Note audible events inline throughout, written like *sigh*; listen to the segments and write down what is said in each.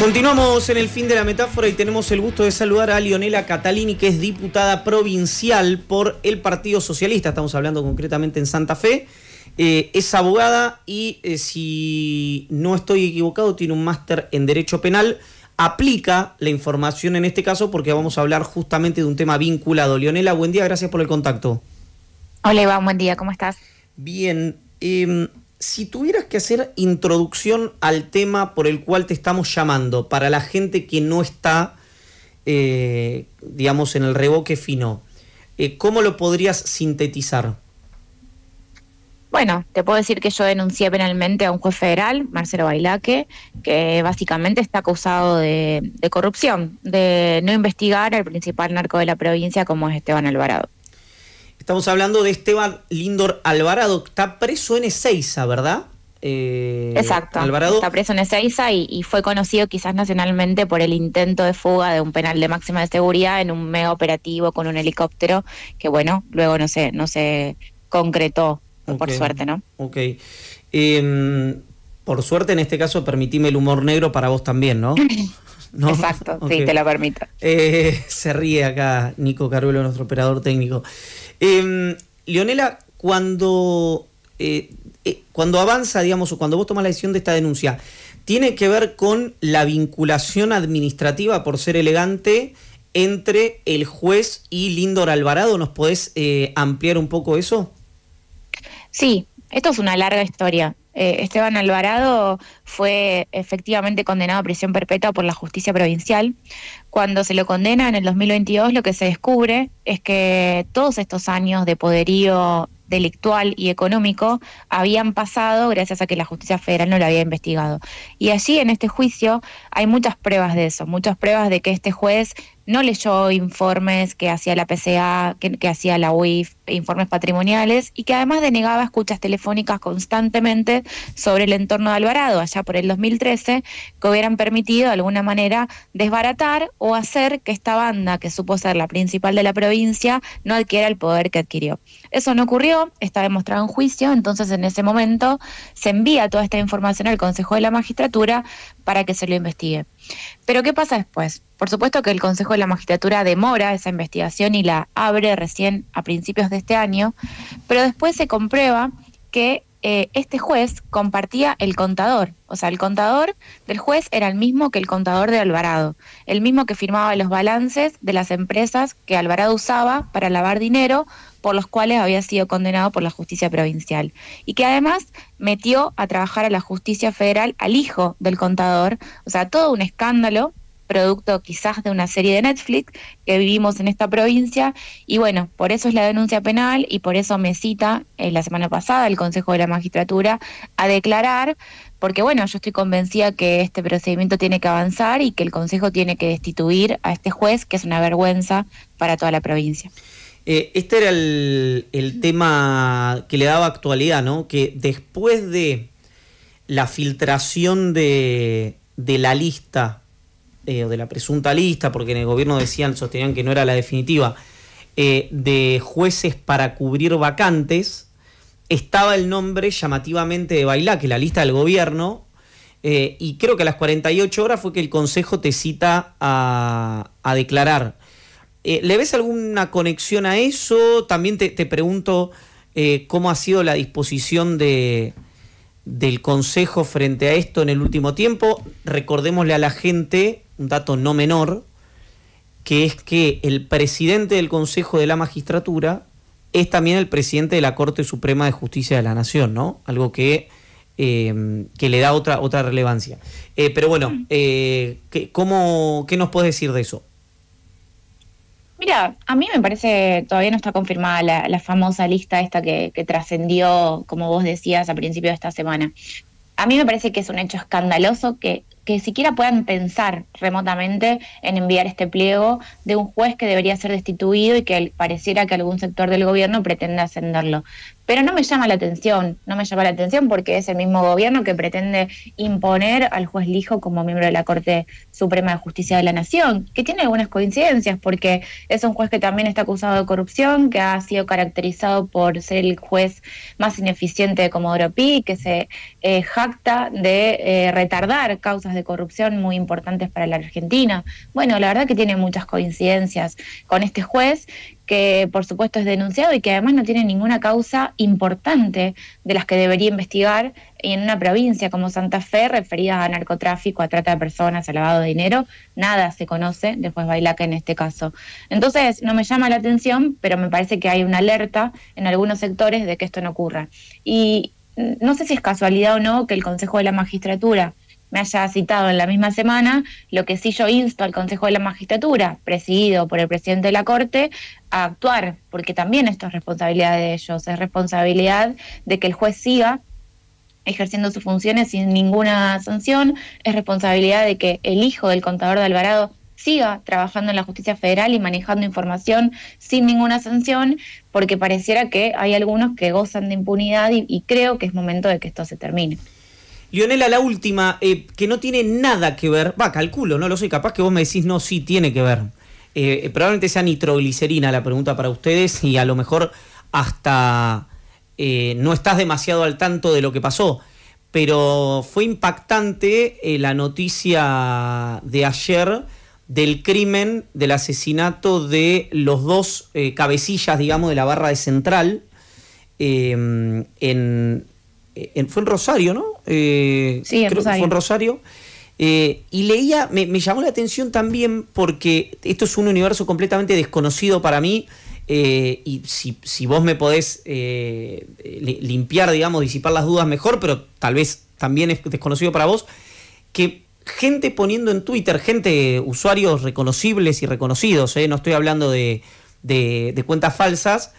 Continuamos en el fin de la metáfora y tenemos el gusto de saludar a Lionela Catalini, que es diputada provincial por el Partido Socialista. Estamos hablando concretamente en Santa Fe. Eh, es abogada y, eh, si no estoy equivocado, tiene un máster en Derecho Penal. Aplica la información en este caso porque vamos a hablar justamente de un tema vinculado. Lionela, buen día, gracias por el contacto. Hola Iván, buen día, ¿cómo estás? Bien. Em, si tuvieras que hacer introducción al tema por el cual te estamos llamando, para la gente que no está, eh, digamos, en el reboque fino, eh, ¿cómo lo podrías sintetizar? Bueno, te puedo decir que yo denuncié penalmente a un juez federal, Marcelo Bailaque, que básicamente está acusado de, de corrupción, de no investigar al principal narco de la provincia como es Esteban Alvarado. Estamos hablando de Esteban Lindor Alvarado, está preso en Ezeiza, ¿verdad? Eh, Exacto. Está preso en Ezeiza y, fue conocido quizás nacionalmente por el intento de fuga de un penal de máxima de seguridad en un mega operativo con un helicóptero que, bueno, luego no se, no se concretó, por suerte, ¿no? Ok. Em, por suerte, en este caso, permitime el humor negro para vos también, ¿no? *laughs* Exacto, sí, te lo permito. Eh, se ríe acá Nico Caruelo, nuestro operador técnico. Em, Leonela, cuando, eh, eh, cuando avanza, digamos, o cuando vos tomas la decisión de esta denuncia, ¿tiene que ver con la vinculación administrativa, por ser elegante, entre el juez y Lindor Alvarado? ¿Nos podés eh, ampliar un poco eso? Sí, esto es una larga historia. Eh, Esteban Alvarado fue efectivamente condenado a prisión perpetua por la justicia provincial. Cuando se lo condena en el 2022, lo que se descubre es que todos estos años de poderío delictual y económico habían pasado gracias a que la justicia federal no lo había investigado. Y allí en este juicio hay muchas pruebas de eso, muchas pruebas de que este juez no leyó informes que hacía la PCA, que, hacía la UIF, informes patrimoniales, y que además denegaba escuchas telefónicas constantemente sobre el entorno de Alvarado, allá por el 2013, que hubieran permitido de alguna manera desbaratar o hacer que esta banda, que supo ser la principal de la provincia, no adquiera el poder que adquirió. Eso no ocurrió, está demostrado en juicio, entonces en ese momento se envía toda esta información al Consejo de la Magistratura para que se lo investigue. Pero ¿qué pasa después? Por supuesto que el Consejo de la Magistratura demora esa investigación y la abre recién a principios de este año, pero después se comprueba que eh, este juez compartía el contador. O sea, el contador del juez era el mismo que el contador de Alvarado, el mismo que firmaba los balances de las empresas que Alvarado usaba para lavar dinero por los cuales había sido condenado por la justicia provincial y que además metió a trabajar a la justicia federal al hijo del contador, o sea, todo un escándalo producto quizás de una serie de Netflix que vivimos en esta provincia. Y bueno, por eso es la denuncia penal y por eso me cita eh, la semana pasada el Consejo de la Magistratura a declarar, porque bueno, yo estoy convencida que este procedimiento tiene que avanzar y que el Consejo tiene que destituir a este juez, que es una vergüenza para toda la provincia. Eh, este era el, tema que le daba actualidad, ¿no? Que después de la filtración de, la lista, eh, de la presunta lista, porque en el gobierno decían, sostenían que no era la definitiva, eh, de jueces para cubrir vacantes, estaba el nombre llamativamente de Bailá, que la lista del gobierno eh, y creo que a las 48 horas fue que el Consejo te cita a declarar. Eh, ¿Le ves alguna conexión a eso? También te, pregunto eh, cómo ha sido la disposición de, del Consejo frente a esto en el último tiempo. Recordémosle a la gente, un dato no menor, que es que el presidente del Consejo de la Magistratura es también el presidente de la Corte Suprema de Justicia de la Nación, ¿no? Algo que, eh, que le da otra, otra relevancia. pero bueno, mm. ¿qué, cómo, ¿qué nos puedes decir de eso? Mira, a mí me parece, todavía no está confirmada la, famosa lista esta que, trascendió, como vos decías, a principios de esta semana. A mí me parece que es un hecho escandaloso que, que siquiera puedan pensar remotamente en enviar este pliego de un juez que debería ser destituido y que pareciera que algún sector del gobierno pretende ascenderlo pero no me llama la atención, no me llama la atención porque es el mismo gobierno que pretende imponer al juez Lijo como miembro de la Corte Suprema de Justicia de la Nación, que tiene algunas coincidencias porque es un juez que también está acusado de corrupción, que ha sido caracterizado por ser el juez más ineficiente de Comodoro Pi, que se eh, jacta de eh, retardar causas de corrupción muy importantes para la Argentina. Bueno, la verdad que tiene muchas coincidencias con este juez que por supuesto es denunciado y que además no tiene ninguna causa importante de las que debería investigar en una provincia como Santa Fe referida a narcotráfico, a trata de personas, a lavado de dinero, nada se conoce después Bailaca en este caso. Entonces, no me llama la atención, pero me parece que hay una alerta en algunos sectores de que esto no ocurra. Y mm, no sé si es casualidad o no que el Consejo de la Magistratura me haya citado en la misma semana, lo que sí yo insto al Consejo de la Magistratura, presidido por el presidente de la Corte, a actuar, porque también esto es responsabilidad de ellos, es responsabilidad de que el juez siga ejerciendo sus funciones sin ninguna sanción, es responsabilidad de que el hijo del contador de Alvarado siga trabajando en la justicia federal y manejando información sin ninguna sanción, porque pareciera que hay algunos que gozan de impunidad y, y creo que es momento de que esto se termine. Lionela, la última, eh, que no tiene nada que ver, va, calculo, no lo soy, capaz que vos me decís, no, sí, tiene que ver. Eh, eh, probablemente sea nitroglicerina la pregunta para ustedes y a lo mejor hasta no estás demasiado al tanto de lo que pasó, pero fue impactante la noticia de ayer del crimen, del asesinato de los dos cabecillas, digamos, de la barra de Central en eh, fue en Rosario, ¿no? Eh, sí, en creo fue en Rosario. Eh, y leía, me, llamó la atención también porque esto es un universo completamente desconocido para mí. y si, vos me podés limpiar, digamos, disipar las dudas mejor, pero tal vez también es desconocido para vos, que gente poniendo en Twitter, gente, usuarios reconocibles y reconocidos, no estoy hablando de cuentas falsas,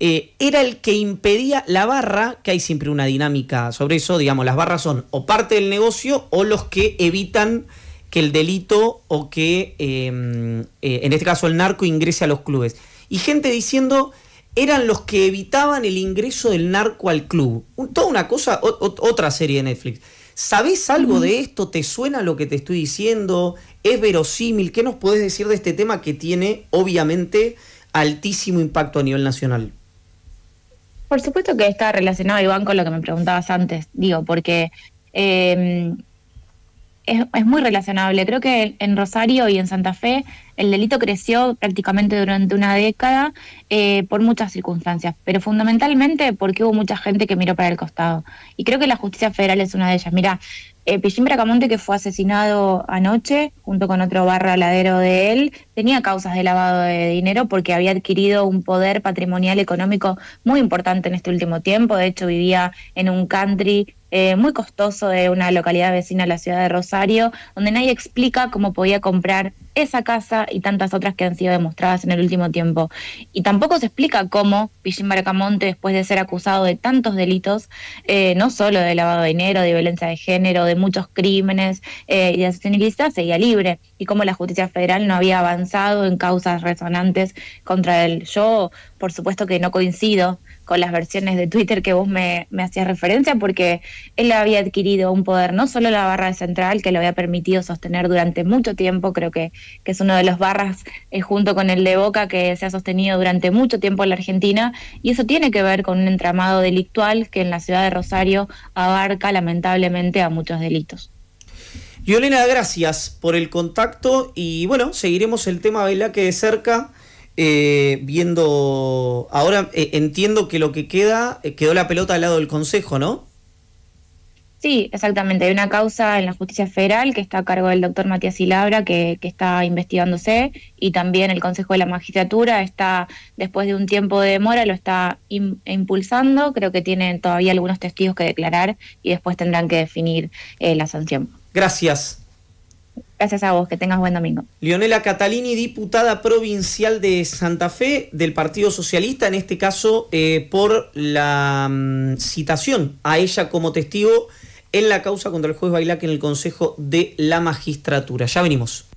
eh, era el que impedía la barra, que hay siempre una dinámica sobre eso, digamos, las barras son o parte del negocio o los que evitan que el delito o que, em, eh, en este caso, el narco ingrese a los clubes. Y gente diciendo, eran los que evitaban el ingreso del narco al club. toda una cosa, otra serie de Netflix. ¿Sabés algo de esto? ¿Te suena lo que te estoy diciendo? ¿Es verosímil? ¿Qué nos podés decir de este tema que tiene, obviamente, altísimo impacto a nivel nacional? Por supuesto que está relacionado, Iván, con lo que me preguntabas antes, digo, porque eh, es, muy relacionable. Creo que en Rosario y en Santa Fe el delito creció prácticamente durante una década eh, por muchas circunstancias, pero fundamentalmente porque hubo mucha gente que miró para el costado. Y creo que la justicia federal es una de ellas. Mira, eh, Bracamonte, que fue asesinado anoche, junto con otro barra ladero de él, tenía causas de lavado de dinero porque había adquirido un poder patrimonial económico muy importante en este último tiempo. De hecho, vivía en un country eh, muy costoso de una localidad vecina a la ciudad de Rosario, donde nadie explica cómo podía comprar esa casa y tantas otras que han sido demostradas en el último tiempo. Y tampoco se explica cómo Pichín Baracamonte después de ser acusado de tantos delitos, eh, no solo de lavado de dinero, de violencia de género, de muchos crímenes eh, y de lista, seguía libre. Y cómo la justicia federal no había avanzado en causas resonantes contra él yo, por supuesto que no coincido con las versiones de Twitter que vos me, hacías referencia, porque él había adquirido un poder, no solo la barra de central, que lo había permitido sostener durante mucho tiempo, creo que, es uno de los barras eh, junto con el de Boca que se ha sostenido durante mucho tiempo en la Argentina, y eso tiene que ver con un entramado delictual que en la ciudad de Rosario abarca lamentablemente a muchos delitos. Violena, gracias por el contacto y bueno, seguiremos el tema que de cerca eh, viendo. Ahora eh, entiendo que lo que queda, eh, quedó la pelota al lado del Consejo, ¿no? Sí, exactamente. Hay una causa en la justicia federal que está a cargo del doctor Matías Silabra, que, que está investigándose, y también el Consejo de la Magistratura está, después de un tiempo de demora, lo está impulsando. Creo que tienen todavía algunos testigos que declarar y después tendrán que definir la sanción. Gracias. Gracias a vos, que tengas buen domingo. Leonela Catalini, diputada provincial de Santa Fe del Partido Socialista, en este caso eh, por la mm, citación a ella como testigo en la causa contra el juez Bailac en el Consejo de la Magistratura. Ya venimos.